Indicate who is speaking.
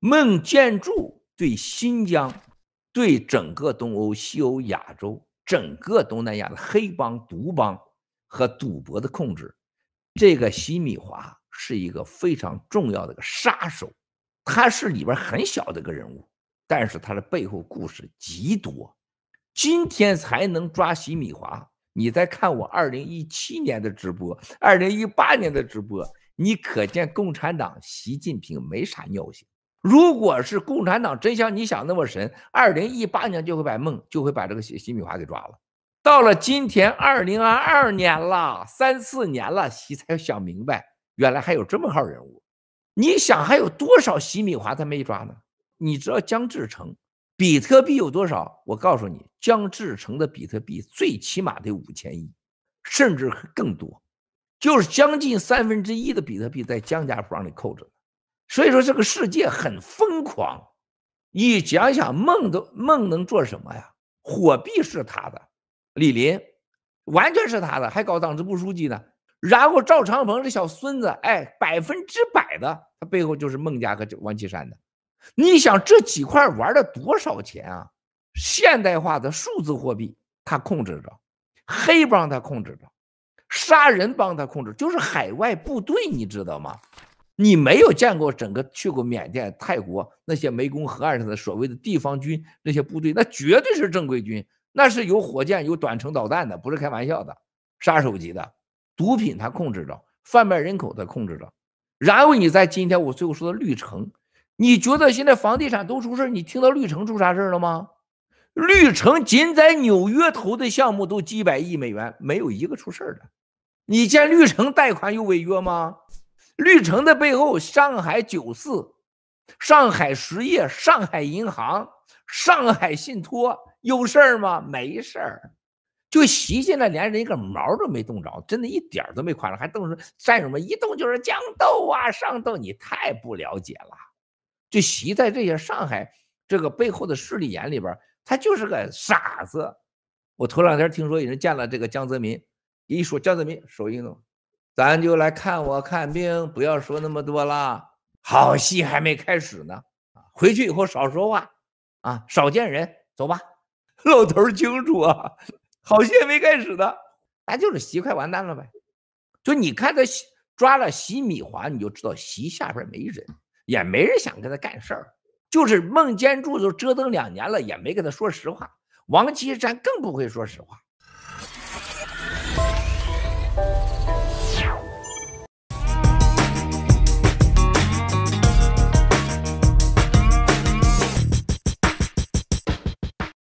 Speaker 1: 孟建柱对新疆、对整个东欧、西欧、亚洲、整个东南亚的黑帮、毒帮和赌博的控制，这个西米华是一个非常重要的个杀手，他是里边很小的一个人物，但是他的背后故事极多。今天才能抓西米华，你在看我二零一七年的直播、二零一八年的直播，你可见共产党习近平没啥尿性。如果是共产党真像你想那么神，二零一八年就会把孟就会把这个习习米华给抓了。到了今天二零二二年了，三四年了，习才想明白，原来还有这么号人物。你想还有多少习米华他没抓呢？你知道江志成比特币有多少？我告诉你，江志成的比特币最起码得五千亿，甚至更多，就是将近三分之一的比特币在姜家房里扣着。所以说这个世界很疯狂，你想想，孟都孟能做什么呀？货币是他的，李林完全是他的，还搞党支部书记呢。然后赵长鹏这小孙子，哎，百分之百的，他背后就是孟家和王岐山的。你想这几块玩了多少钱啊？现代化的数字货币，他控制着，黑帮他控制着，杀人帮他控制，就是海外部队，你知道吗？你没有见过整个去过缅甸、泰国那些湄公河岸上的所谓的地方军，那些部队那绝对是正规军，那是有火箭、有短程导弹的，不是开玩笑的，杀手级的。毒品他控制着，贩卖人口他控制着。然后你在今天，我最后说的绿城，你觉得现在房地产都出事你听到绿城出啥事了吗？绿城仅在纽约投的项目都几百亿美元，没有一个出事的。你见绿城贷款有违约吗？绿城的背后，上海九四、上海实业、上海银行、上海信托有事儿吗？没事儿，就袭进来，连人一个毛都没动着，真的一点儿都没垮了，还动着战友们，一动就是江豆啊，上豆，你太不了解了。”就袭在这些上海这个背后的势力眼里边，他就是个傻子。我头两天听说有人见了这个江泽民，一说江泽民，手一动。咱就来看我看病，不要说那么多了，好戏还没开始呢。回去以后少说话啊，少见人，走吧。老 头清楚啊，好戏还没开始呢，咱就是席快完蛋了呗。就你看他抓了席米华，你就知道席下边没人，也没人想跟他干事儿。就是孟建柱都折腾两年了，也没跟他说实话。王岐山更不会说实话。